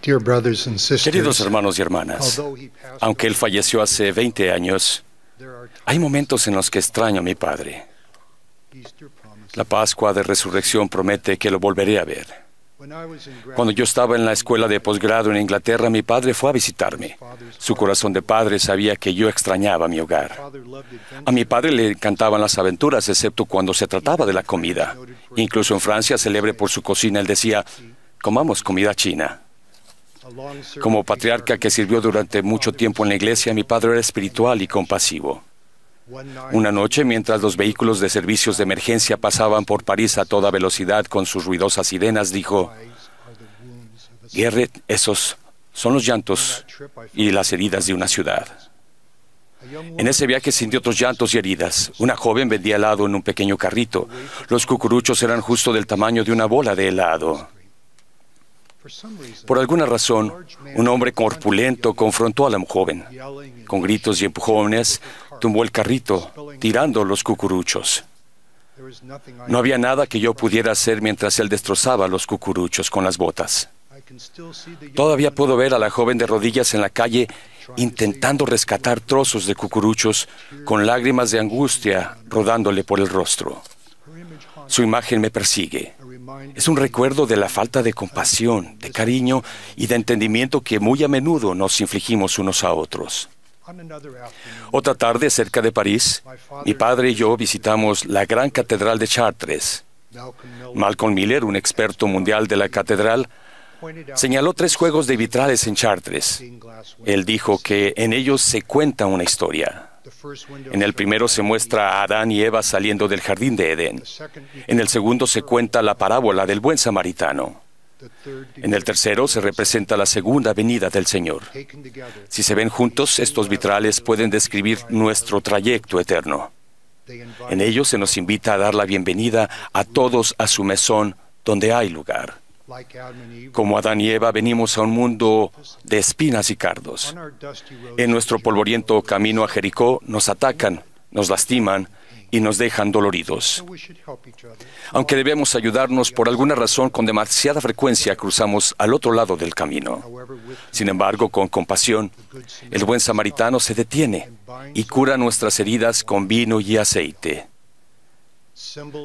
Queridos hermanos y hermanas, aunque él falleció hace 20 años, hay momentos en los que extraño a mi padre. La Pascua de Resurrección promete que lo volveré a ver. Cuando yo estaba en la escuela de posgrado en Inglaterra, mi padre fue a visitarme. Su corazón de padre sabía que yo extrañaba mi hogar. A mi padre le encantaban las aventuras, excepto cuando se trataba de la comida. Incluso en Francia, celebre por su cocina, él decía, comamos comida china. Como patriarca que sirvió durante mucho tiempo en la iglesia, mi padre era espiritual y compasivo. Una noche, mientras los vehículos de servicios de emergencia pasaban por París a toda velocidad con sus ruidosas sirenas, dijo, Garrett, esos son los llantos y las heridas de una ciudad. En ese viaje sintió otros llantos y heridas. Una joven vendía helado en un pequeño carrito. Los cucuruchos eran justo del tamaño de una bola de helado. Por alguna razón, un hombre corpulento confrontó a la joven. Con gritos y empujones, tumbó el carrito, tirando los cucuruchos. No había nada que yo pudiera hacer mientras él destrozaba los cucuruchos con las botas. Todavía puedo ver a la joven de rodillas en la calle intentando rescatar trozos de cucuruchos con lágrimas de angustia rodándole por el rostro. Su imagen me persigue. Es un recuerdo de la falta de compasión, de cariño y de entendimiento que muy a menudo nos infligimos unos a otros. Otra tarde cerca de París, mi padre y yo visitamos la gran catedral de Chartres. Malcolm Miller, un experto mundial de la catedral, señaló tres juegos de vitrales en Chartres. Él dijo que en ellos se cuenta una historia. En el primero se muestra a Adán y Eva saliendo del jardín de Edén. En el segundo se cuenta la parábola del buen samaritano. En el tercero se representa la segunda venida del Señor. Si se ven juntos, estos vitrales pueden describir nuestro trayecto eterno. En ellos se nos invita a dar la bienvenida a todos a su mesón donde hay lugar. Como Adán y Eva venimos a un mundo de espinas y cardos. En nuestro polvoriento camino a Jericó nos atacan, nos lastiman y nos dejan doloridos. Aunque debemos ayudarnos, por alguna razón con demasiada frecuencia cruzamos al otro lado del camino. Sin embargo, con compasión, el buen samaritano se detiene y cura nuestras heridas con vino y aceite.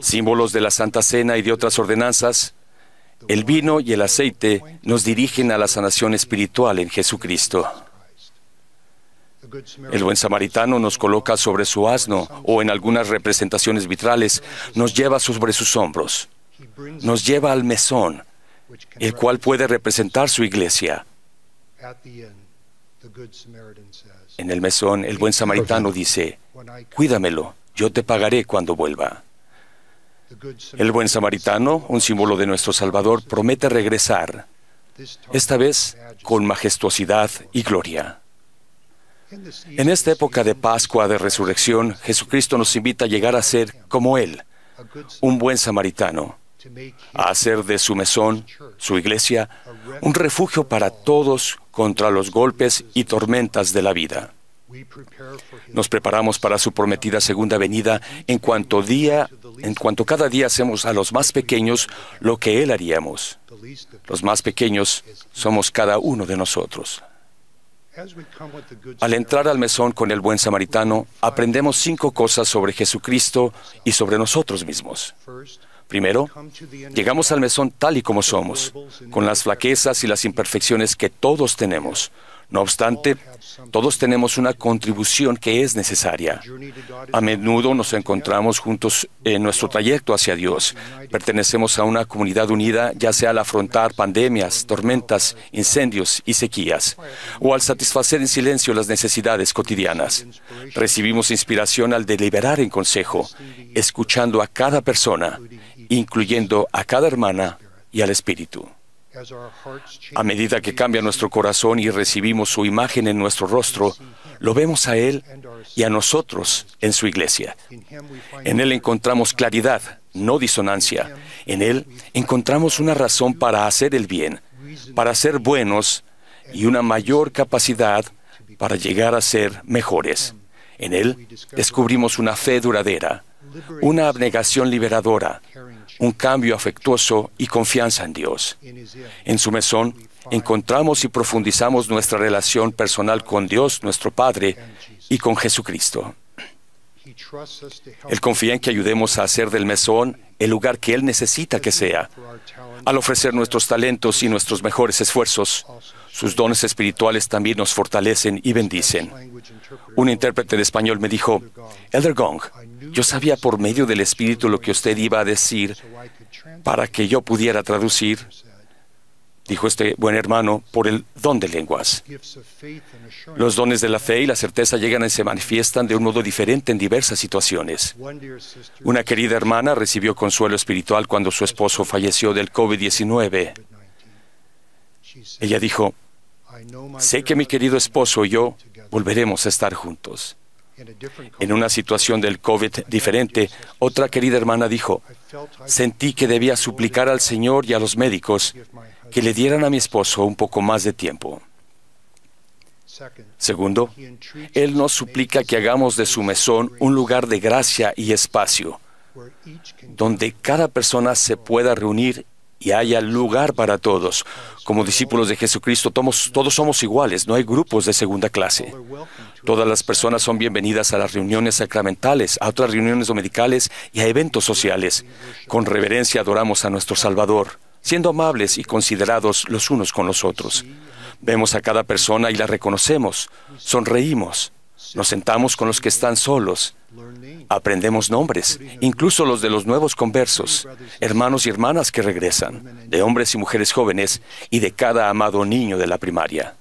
Símbolos de la Santa Cena y de otras ordenanzas, el vino y el aceite nos dirigen a la sanación espiritual en Jesucristo. El buen samaritano nos coloca sobre su asno o en algunas representaciones vitrales nos lleva sobre sus hombros. Nos lleva al mesón, el cual puede representar su iglesia. En el mesón el buen samaritano dice, cuídamelo, yo te pagaré cuando vuelva. El buen samaritano, un símbolo de nuestro Salvador, promete regresar, esta vez con majestuosidad y gloria. En esta época de Pascua, de resurrección, Jesucristo nos invita a llegar a ser como Él, un buen samaritano, a hacer de su mesón, su iglesia, un refugio para todos contra los golpes y tormentas de la vida. Nos preparamos para su prometida segunda venida en cuanto, día, en cuanto cada día hacemos a los más pequeños lo que Él haríamos. Los más pequeños somos cada uno de nosotros. Al entrar al mesón con el buen samaritano, aprendemos cinco cosas sobre Jesucristo y sobre nosotros mismos. Primero, llegamos al mesón tal y como somos, con las flaquezas y las imperfecciones que todos tenemos no obstante, todos tenemos una contribución que es necesaria. A menudo nos encontramos juntos en nuestro trayecto hacia Dios. Pertenecemos a una comunidad unida, ya sea al afrontar pandemias, tormentas, incendios y sequías, o al satisfacer en silencio las necesidades cotidianas. Recibimos inspiración al deliberar en consejo, escuchando a cada persona, incluyendo a cada hermana y al Espíritu. A medida que cambia nuestro corazón y recibimos su imagen en nuestro rostro, lo vemos a Él y a nosotros en su iglesia. En Él encontramos claridad, no disonancia. En Él encontramos una razón para hacer el bien, para ser buenos y una mayor capacidad para llegar a ser mejores. En Él descubrimos una fe duradera, una abnegación liberadora, un cambio afectuoso y confianza en Dios. En su mesón encontramos y profundizamos nuestra relación personal con Dios, nuestro Padre, y con Jesucristo. Él confía en que ayudemos a hacer del mesón el lugar que Él necesita que sea, al ofrecer nuestros talentos y nuestros mejores esfuerzos, sus dones espirituales también nos fortalecen y bendicen. Un intérprete de español me dijo, Elder Gong, yo sabía por medio del Espíritu lo que usted iba a decir para que yo pudiera traducir, dijo este buen hermano, por el don de lenguas. Los dones de la fe y la certeza llegan y se manifiestan de un modo diferente en diversas situaciones. Una querida hermana recibió consuelo espiritual cuando su esposo falleció del COVID-19. Ella dijo, sé que mi querido esposo y yo volveremos a estar juntos. En una situación del COVID diferente, otra querida hermana dijo, sentí que debía suplicar al Señor y a los médicos que le dieran a mi esposo un poco más de tiempo. Segundo, Él nos suplica que hagamos de su mesón un lugar de gracia y espacio, donde cada persona se pueda reunir y haya lugar para todos. Como discípulos de Jesucristo todos, somos iguales, no hay grupos de segunda clase. Todas las personas son bienvenidas a las reuniones sacramentales, a otras reuniones dominicales y a eventos sociales. Con reverencia adoramos a nuestro Salvador, siendo amables y considerados los unos con los otros. Vemos a cada persona y la reconocemos, sonreímos, nos sentamos con los que están solos. Aprendemos nombres, incluso los de los nuevos conversos, hermanos y hermanas que regresan, de hombres y mujeres jóvenes y de cada amado niño de la primaria.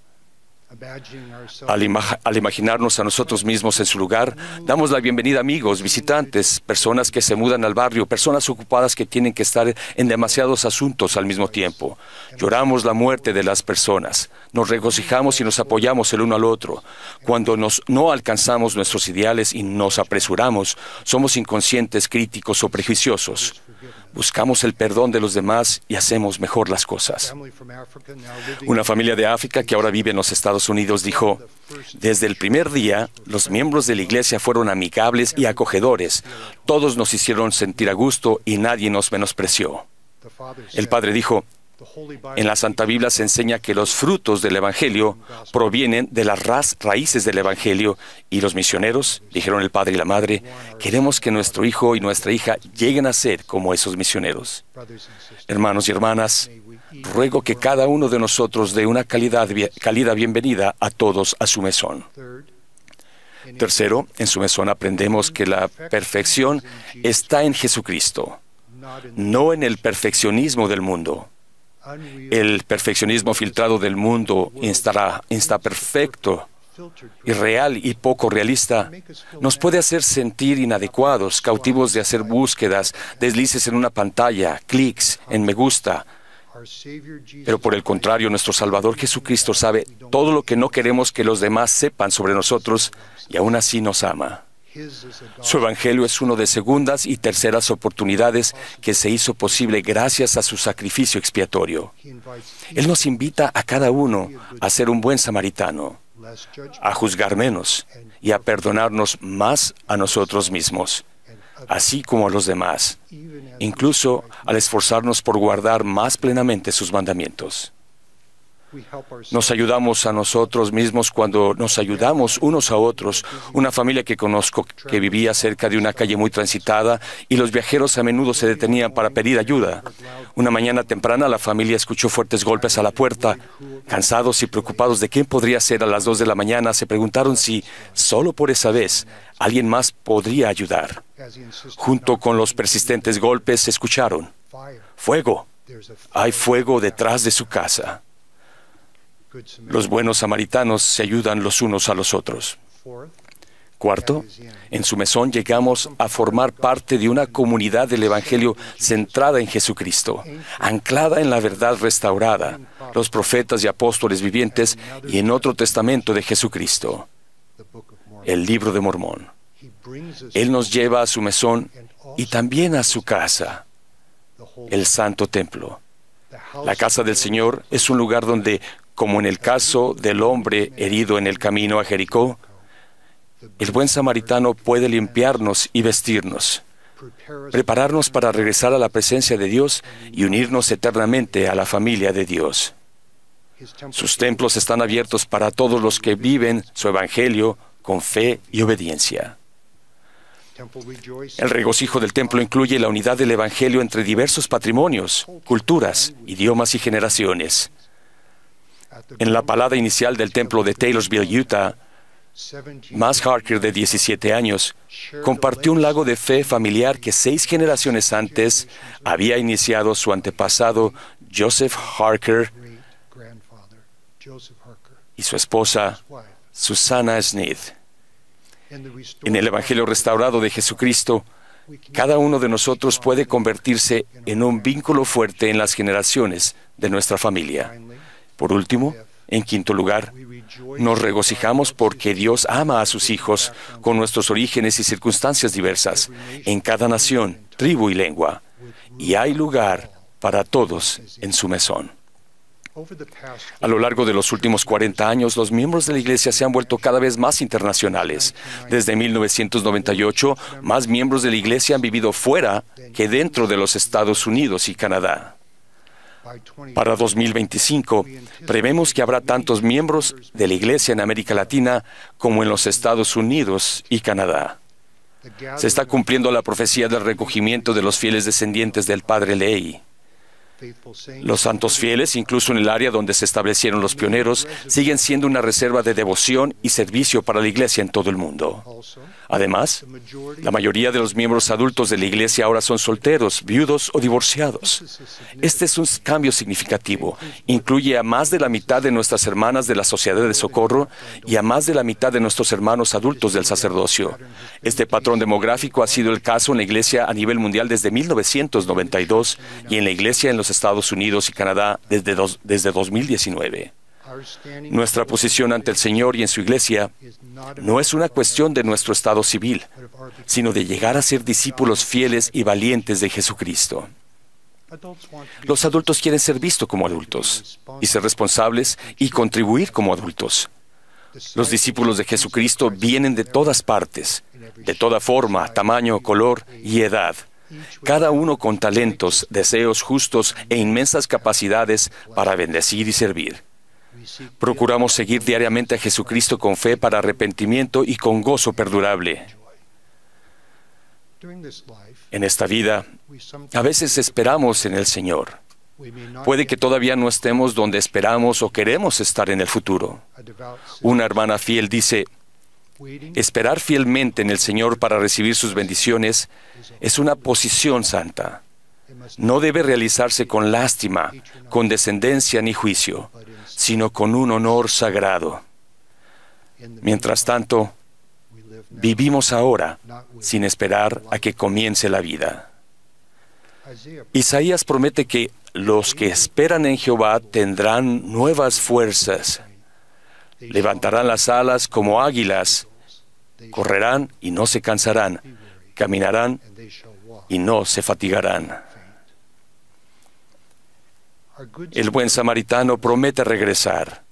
Al, imaginarnos a nosotros mismos en su lugar, damos la bienvenida a amigos, visitantes, personas que se mudan al barrio, personas ocupadas que tienen que estar en demasiados asuntos al mismo tiempo. Lloramos la muerte de las personas, nos regocijamos y nos apoyamos el uno al otro. Cuando nos, no alcanzamos nuestros ideales y nos apresuramos, somos inconscientes, críticos o prejuiciosos buscamos el perdón de los demás y hacemos mejor las cosas. Una familia de África que ahora vive en los Estados Unidos dijo, desde el primer día los miembros de la iglesia fueron amigables y acogedores, todos nos hicieron sentir a gusto y nadie nos menospreció. El padre dijo, en la Santa Biblia se enseña que los frutos del Evangelio provienen de las raíces del Evangelio y los misioneros, dijeron el padre y la madre, queremos que nuestro hijo y nuestra hija lleguen a ser como esos misioneros. Hermanos y hermanas, ruego que cada uno de nosotros dé una calidad, bienvenida a todos a su mesón. Tercero, en su mesón aprendemos que la perfección está en Jesucristo, no en el perfeccionismo del mundo. El perfeccionismo filtrado del mundo insta perfecto, irreal y poco realista, nos puede hacer sentir inadecuados, cautivos de hacer búsquedas, deslices en una pantalla, clics en me gusta. Pero por el contrario, nuestro Salvador Jesucristo sabe todo lo que no queremos que los demás sepan sobre nosotros y aún así nos ama. Su evangelio es uno de segundas y terceras oportunidades que se hizo posible gracias a su sacrificio expiatorio. Él nos invita a cada uno a ser un buen samaritano, a juzgar menos y a perdonarnos más a nosotros mismos, así como a los demás, incluso al esforzarnos por guardar más plenamente sus mandamientos. Nos ayudamos a nosotros mismos cuando nos ayudamos unos a otros. Una familia que conozco que vivía cerca de una calle muy transitada y los viajeros a menudo se detenían para pedir ayuda. Una mañana temprana la familia escuchó fuertes golpes a la puerta. Cansados y preocupados de quién podría ser a las dos de la mañana, se preguntaron si, solo por esa vez, alguien más podría ayudar. Junto con los persistentes golpes se escucharon, fuego. Hay fuego detrás de su casa. Los buenos samaritanos se ayudan los unos a los otros. Cuarto, en su mesón llegamos a formar parte de una comunidad del Evangelio centrada en Jesucristo, anclada en la verdad restaurada, los profetas y apóstoles vivientes y en otro testamento de Jesucristo, el libro de Mormón. Él nos lleva a su mesón y también a su casa, el santo templo. La casa del Señor es un lugar donde como en el caso del hombre herido en el camino a Jericó, el buen samaritano puede limpiarnos y vestirnos, prepararnos para regresar a la presencia de Dios y unirnos eternamente a la familia de Dios. Sus templos están abiertos para todos los que viven su evangelio con fe y obediencia. El regocijo del templo incluye la unidad del Evangelio entre diversos patrimonios, culturas, idiomas y generaciones en la palada inicial del templo de Taylorsville, Utah, Mas Harker, de 17 años, compartió un lago de fe familiar que seis generaciones antes había iniciado su antepasado Joseph Harker y su esposa Susana Smith. En el Evangelio restaurado de Jesucristo, cada uno de nosotros puede convertirse en un vínculo fuerte en las generaciones de nuestra familia. Por último, en quinto lugar, nos regocijamos porque Dios ama a sus hijos con nuestros orígenes y circunstancias diversas, en cada nación, tribu y lengua, y hay lugar para todos en su mesón. A lo largo de los últimos 40 años, los miembros de la Iglesia se han vuelto cada vez más internacionales. Desde 1998, más miembros de la Iglesia han vivido fuera que dentro de los Estados Unidos y Canadá. Para 2025, prevemos que habrá tantos miembros de la Iglesia en América Latina como en los Estados Unidos y Canadá. Se está cumpliendo la profecía del recogimiento de los fieles descendientes del Padre Ley. Los santos fieles, incluso en el área donde se establecieron los pioneros, siguen siendo una reserva de devoción y servicio para la Iglesia en todo el mundo. Además, la mayoría de los miembros adultos de la Iglesia ahora son solteros, viudos o divorciados. Este es un cambio significativo. Incluye a más de la mitad de nuestras hermanas de la Sociedad de Socorro y a más de la mitad de nuestros hermanos adultos del sacerdocio. Este patrón demográfico ha sido el caso en la Iglesia a nivel mundial desde 1992 y en la Iglesia en los Estados Unidos y Canadá desde, 2019. Nuestra posición ante el Señor y en su iglesia no es una cuestión de nuestro estado civil, sino de llegar a ser discípulos fieles y valientes de Jesucristo. Los adultos quieren ser vistos como adultos y ser responsables y contribuir como adultos. Los discípulos de Jesucristo vienen de todas partes, de toda forma, tamaño, color y edad cada uno con talentos, deseos justos e inmensas capacidades para bendecir y servir. Procuramos seguir diariamente a Jesucristo con fe para arrepentimiento y con gozo perdurable. En esta vida, a veces esperamos en el Señor. Puede que todavía no estemos donde esperamos o queremos estar en el futuro. Una hermana fiel dice, Esperar fielmente en el Señor para recibir sus bendiciones es una posición santa. No debe realizarse con lástima, con descendencia ni juicio, sino con un honor sagrado. Mientras tanto, vivimos ahora sin esperar a que comience la vida. Isaías promete que los que esperan en Jehová tendrán nuevas fuerzas, levantarán las alas como águilas correrán y no se cansarán, caminarán y no se fatigarán. El buen samaritano promete regresar.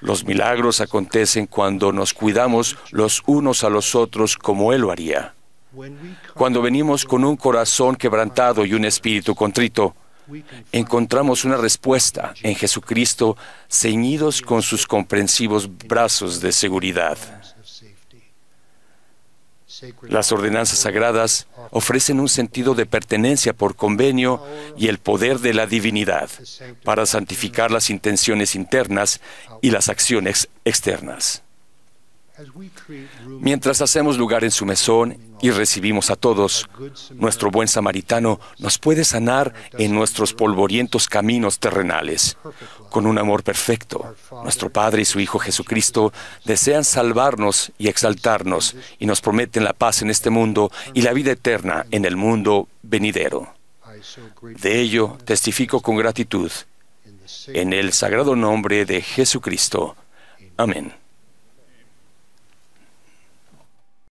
Los milagros acontecen cuando nos cuidamos los unos a los otros como Él lo haría. Cuando venimos con un corazón quebrantado y un espíritu contrito, encontramos una respuesta en Jesucristo ceñidos con sus comprensivos brazos de seguridad. Las ordenanzas sagradas ofrecen un sentido de pertenencia por convenio y el poder de la divinidad para santificar las intenciones internas y las acciones externas. Mientras hacemos lugar en su mesón y recibimos a todos, nuestro buen samaritano nos puede sanar en nuestros polvorientos caminos terrenales. Con un amor perfecto, nuestro Padre y su Hijo Jesucristo desean salvarnos y exaltarnos y nos prometen la paz en este mundo y la vida eterna en el mundo venidero. De ello testifico con gratitud. En el sagrado nombre de Jesucristo. Amén.